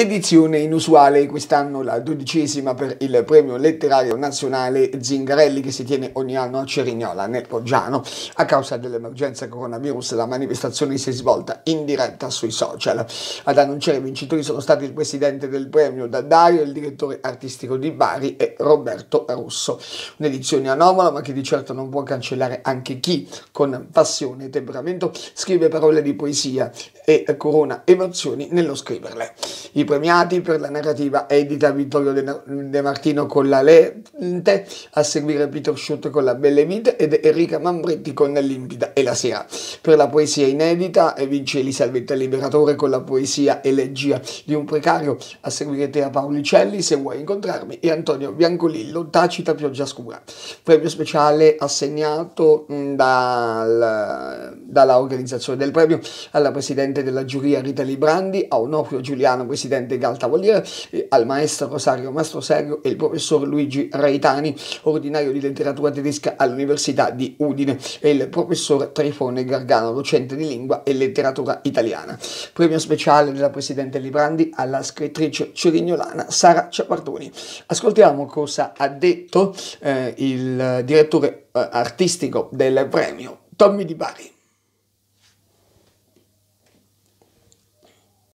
Edizione inusuale quest'anno, la dodicesima per il premio letterario nazionale Zingarelli che si tiene ogni anno a Cerignola, nel Poggiano. A causa dell'emergenza coronavirus la manifestazione si è svolta in diretta sui social. Ad annunciare i vincitori sono stati il presidente del premio Daddario, il direttore artistico di Bari e Roberto Russo. Un'edizione anomala ma che di certo non può cancellare anche chi con passione e temperamento scrive parole di poesia e corona emozioni nello scriverle. I premiati per la narrativa edita Vittorio De Martino con La Lente, a seguire Peter Schutt con La Belle Vite ed Enrica Mambretti con Limpida e La Sera. Per la poesia inedita eh, vince Elisabetta Liberatore con la poesia Elegia di un precario, a seguire Tea Paolicelli, Se vuoi incontrarmi, e Antonio Biancolillo, Tacita pioggia scura. Premio speciale assegnato mm, dal, dalla organizzazione del premio alla presidente della giuria Rita Librandi, a Onofrio Giuliano, presidente presidente Galtavoliere, eh, al maestro Rosario Mastroserio e il professor Luigi Reitani, ordinario di letteratura tedesca all'Università di Udine, e il professor Trifone Gargano, docente di lingua e letteratura italiana. Premio speciale della presidente Librandi alla scrittrice cirignolana Sara Ciapartoni. Ascoltiamo cosa ha detto eh, il direttore eh, artistico del premio, Tommy Di Bari.